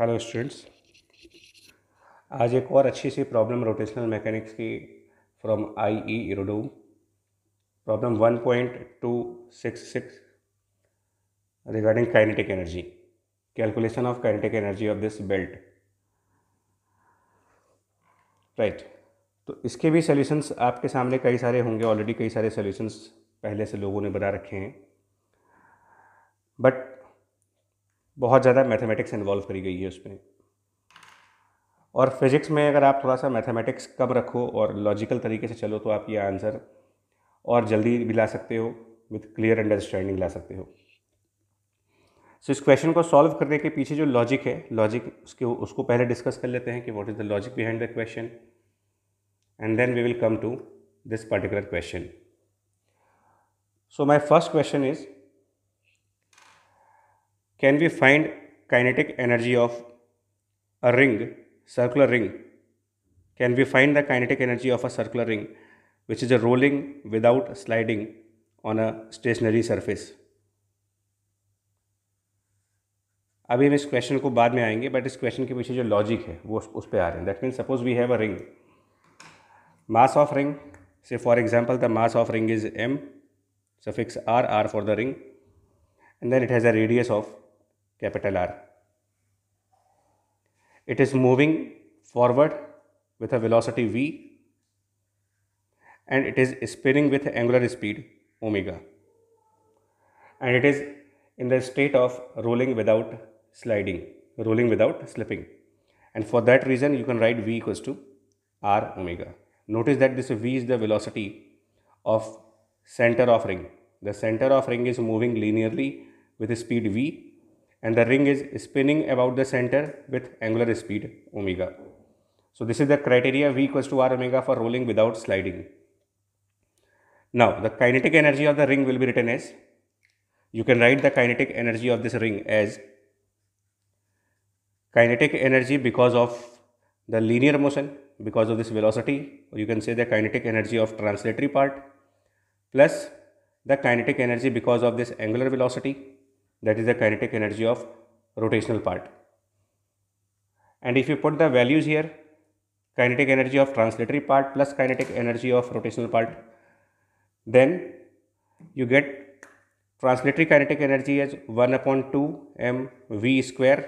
Hello students आज एक और अच्छी सी प्रॉब्लम रोटेशनल मैकेनिक्स की from I E Irodov problem 1.266 regarding kinetic energy calculation of kinetic energy of this belt right तो इसके भी सॉल्यूशंस आपके सामने कई सारे होंगे ऑलरेडी कई सारे सॉल्यूशंस पहले से लोगों ने बना रखे हैं बट बहुत ज़्यादा मैथमेटिक्स इन्वॉल्व करी गई है उसमें और फिज़िक्स में अगर आप थोड़ा सा मैथमेटिक्स कम रखो और लॉजिकल तरीके से चलो तो आप ये आंसर और जल्दी भी ला सकते हो विथ क्लियर अंडरस्टैंडिंग ला सकते हो सो so, इस क्वेश्चन को सॉल्व करने के पीछे जो लॉजिक है लॉजिक उसके उसको पहले डिस्कस कर लेते हैं कि what is the logic behind the question and then we will come to this particular question so my first question is can we find kinetic energy of a ring circular ring can we find the kinetic energy of a circular ring which is a rolling without sliding on a stationary surface अभी हम इस question को बाद में आएंगे but इस question के पीछे जो लॉजिक है वो उस पर आ रहे हैं that means suppose we have a ring mass of ring say for example the mass of ring is M suffix R R for the ring and then it has a radius of capital R. It is moving forward with a velocity v and it is spinning with angular speed omega and it is in the state of rolling without sliding rolling without slipping and for that reason you can write v equals to r omega notice that this v is the velocity of center of ring the center of ring is moving linearly with speed v and the ring is spinning about the center with angular speed omega. So this is the criteria V equals to R omega for rolling without sliding. Now the kinetic energy of the ring will be written as, you can write the kinetic energy of this ring as kinetic energy because of the linear motion because of this velocity or you can say the kinetic energy of translatory part plus the kinetic energy because of this angular velocity that is the kinetic energy of rotational part and if you put the values here kinetic energy of translatory part plus kinetic energy of rotational part then you get translatory kinetic energy as 1 upon 2 m v square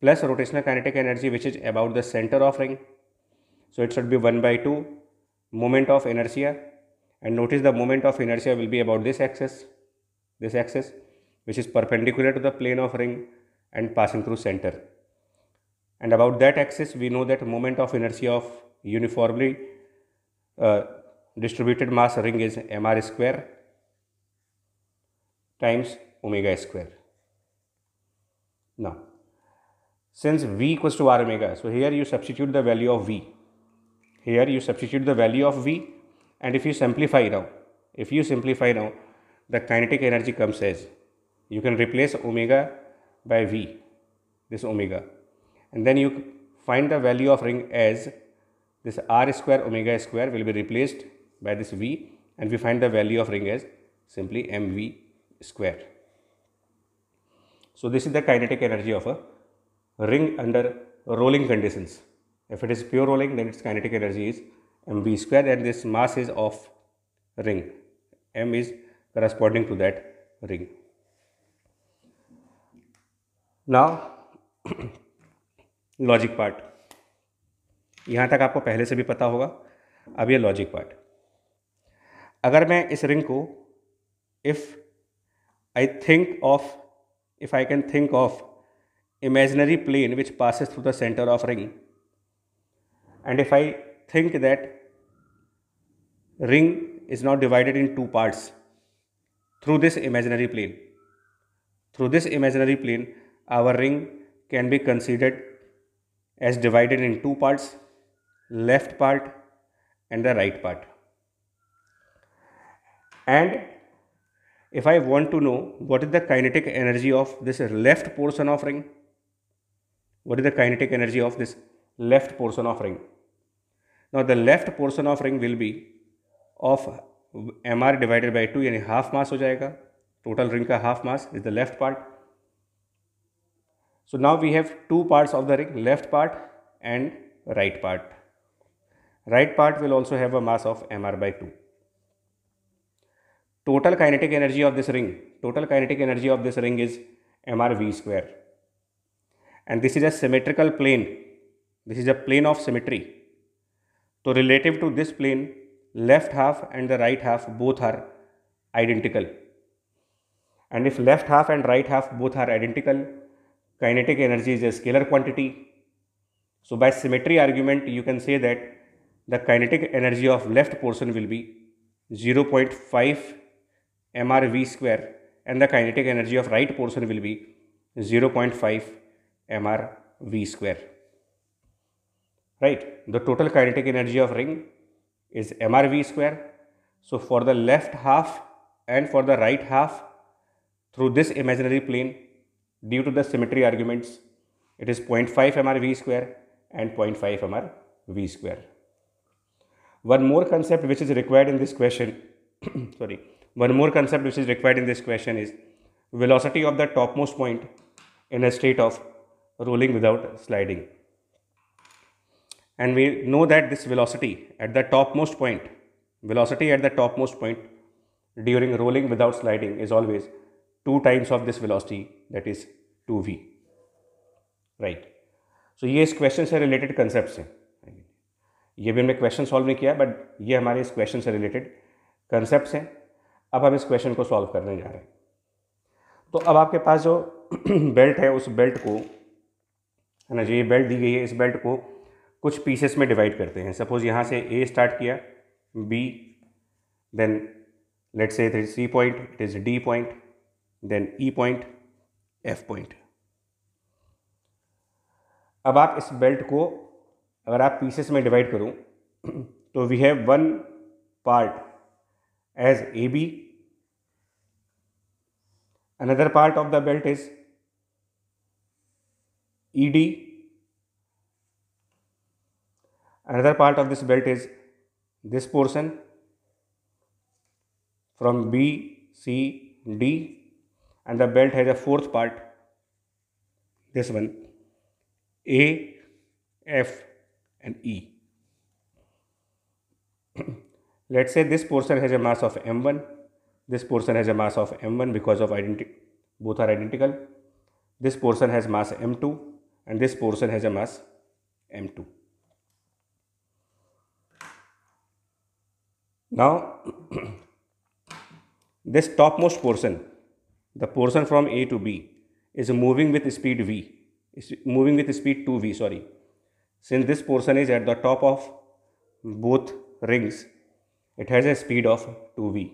plus rotational kinetic energy which is about the center of ring so it should be 1 by 2 moment of inertia and notice the moment of inertia will be about this axis this axis which is perpendicular to the plane of ring and passing through center. And about that axis, we know that moment of inertia of uniformly uh, distributed mass ring is mr square times omega square. Now, since v equals to r omega, so here you substitute the value of v. Here you substitute the value of v and if you simplify now, if you simplify now, the kinetic energy comes as you can replace omega by v this omega and then you find the value of ring as this r square omega square will be replaced by this v and we find the value of ring as simply mv square. So, this is the kinetic energy of a ring under rolling conditions. If it is pure rolling then its kinetic energy is mv square and this mass is of ring m is corresponding to that ring. Now logic part यहां तक आपको पहले से भी पता होगा अब ये लॉजिक पार्ट अगर मैं इस रिंग को if I think of if I can think of imaginary plane which passes through the centre of ring and if I think that ring is not divided in two parts through this imaginary plane through this imaginary plane our ring can be considered as divided in two parts left part and the right part and if i want to know what is the kinetic energy of this left portion of ring what is the kinetic energy of this left portion of ring now the left portion of ring will be of mr divided by 2 यानी half mass हो जाएगा total ring का half mass is the left part. So now we have two parts of the ring, left part and right part. Right part will also have a mass of mr by 2. Total kinetic energy of this ring, total kinetic energy of this ring is mrv square. And this is a symmetrical plane. This is a plane of symmetry. So relative to this plane, left half and the right half both are identical. And if left half and right half both are identical, kinetic energy is a scalar quantity. So, by symmetry argument you can say that the kinetic energy of left portion will be 0.5 mrv square and the kinetic energy of right portion will be 0.5 mrv square. Right, the total kinetic energy of ring is mrv square. So, for the left half and for the right half through this imaginary plane Due to the symmetry arguments, it is 0.5 MR V square and 0.5 MR V square. One more concept which is required in this question, sorry, one more concept which is required in this question is velocity of the topmost point in a state of rolling without sliding. And we know that this velocity at the topmost point, velocity at the topmost point during rolling without sliding is always two times of this velocity that is 2v right so ये इस question से related concept हैं ये भी हमने question solve नहीं किया but ये हमारे इस क्वेश्चन से रिलेटेड कंसेप्ट हैं अब हम इस क्वेश्चन को सॉल्व करने जा रहे हैं तो अब आपके पास जो बेल्ट है उस बेल्ट को है ना जो ये बेल्ट दी गई है इस बेल्ट को कुछ पीसेस में डिवाइड करते हैं सपोज़ यहाँ से ए स्टार्ट किया B then let's say three point it is D point then E point F point अब आप इस बेल्ट को अगर आप पीसेस में डिवाइड करूं तो we have one part as A B another part of the belt is E D another part of this belt is this portion from B C D and the belt has a fourth part this one a f and e let's say this portion has a mass of m1 this portion has a mass of m1 because of identity both are identical this portion has mass m2 and this portion has a mass m2 now this topmost portion the portion from A to B is moving with speed V, is moving with speed 2V, sorry. Since this portion is at the top of both rings, it has a speed of 2V.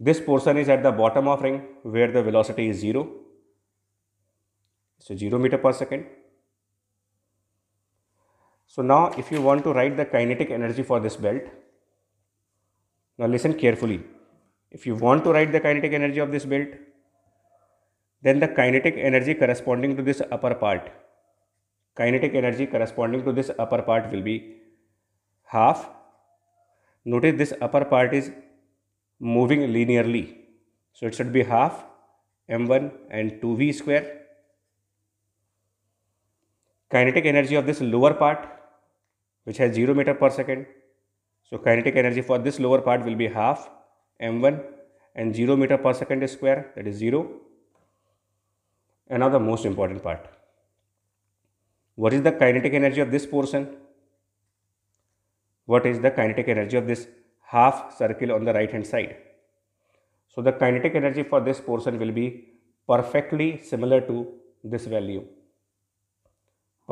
This portion is at the bottom of ring where the velocity is 0. So 0 meter per second. So now if you want to write the kinetic energy for this belt, now listen carefully. If you want to write the kinetic energy of this belt, then the kinetic energy corresponding to this upper part, kinetic energy corresponding to this upper part will be half. Notice this upper part is moving linearly. So it should be half m1 and 2v square. Kinetic energy of this lower part which has 0 meter per second. So kinetic energy for this lower part will be half m1 and 0 meter per second square that is 0 another most important part what is the kinetic energy of this portion what is the kinetic energy of this half circle on the right hand side so the kinetic energy for this portion will be perfectly similar to this value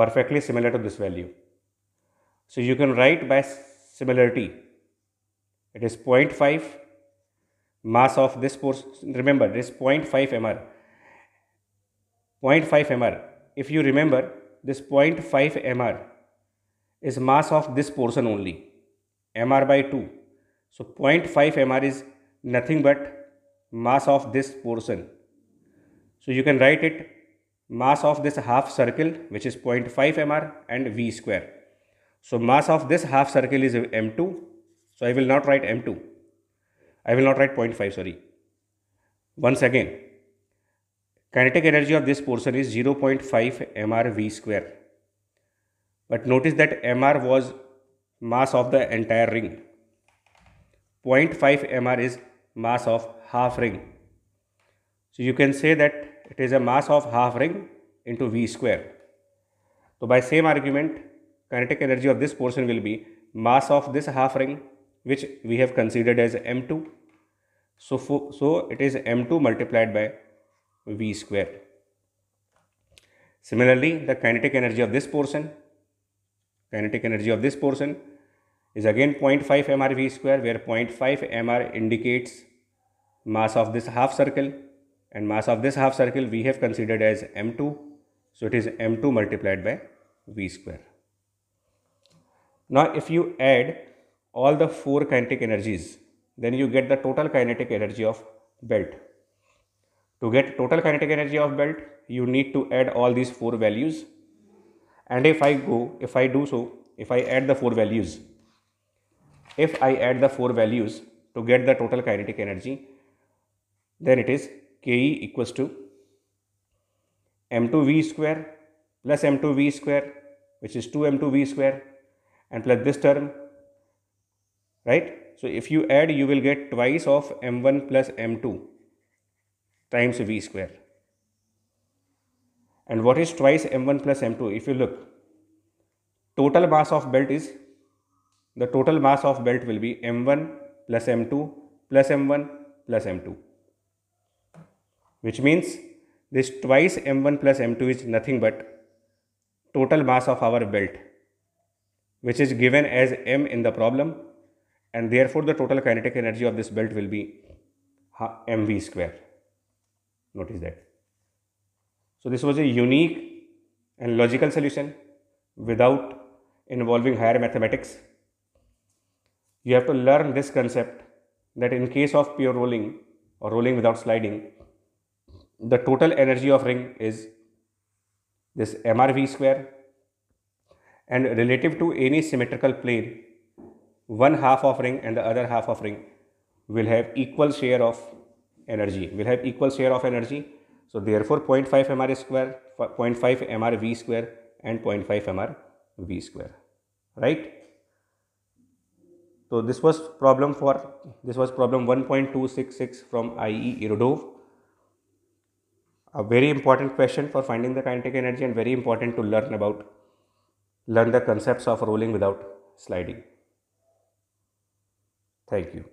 perfectly similar to this value so you can write by similarity it is 0.5 mass of this portion remember this 0.5 mr 0.5 mr if you remember this 0.5 mr is mass of this portion only mr by 2 so 0.5 mr is nothing but mass of this portion so you can write it mass of this half circle which is 0.5 mr and v square so mass of this half circle is m2 so i will not write m2 I will not write 0.5 sorry. Once again kinetic energy of this portion is 0.5 m r v square. But notice that mr was mass of the entire ring. 0.5 mr is mass of half ring. So you can say that it is a mass of half ring into v square. So by same argument kinetic energy of this portion will be mass of this half ring which we have considered as m2 so so it is m2 multiplied by v square. similarly the kinetic energy of this portion kinetic energy of this portion is again 0.5 mr v square where 0.5 mr indicates mass of this half circle and mass of this half circle we have considered as m2 so it is m2 multiplied by v square now if you add all the four kinetic energies then you get the total kinetic energy of belt to get total kinetic energy of belt you need to add all these four values and if i go if i do so if i add the four values if i add the four values to get the total kinetic energy then it is ke equals to m2v square plus m2v square which is 2m2v square and plus this term right so if you add you will get twice of m1 plus m2 times v square and what is twice m1 plus m2 if you look total mass of belt is the total mass of belt will be m1 plus m2 plus m1 plus m2 which means this twice m1 plus m2 is nothing but total mass of our belt which is given as m in the problem and therefore the total kinetic energy of this belt will be mv square notice that so this was a unique and logical solution without involving higher mathematics you have to learn this concept that in case of pure rolling or rolling without sliding the total energy of ring is this mrv square and relative to any symmetrical plane one half of ring and the other half of ring will have equal share of energy will have equal share of energy so therefore 0.5 mr square 0.5 mr v square and 0.5 mr v square right so this was problem for this was problem 1.266 from ie irodov a very important question for finding the kinetic energy and very important to learn about learn the concepts of rolling without sliding Thank you.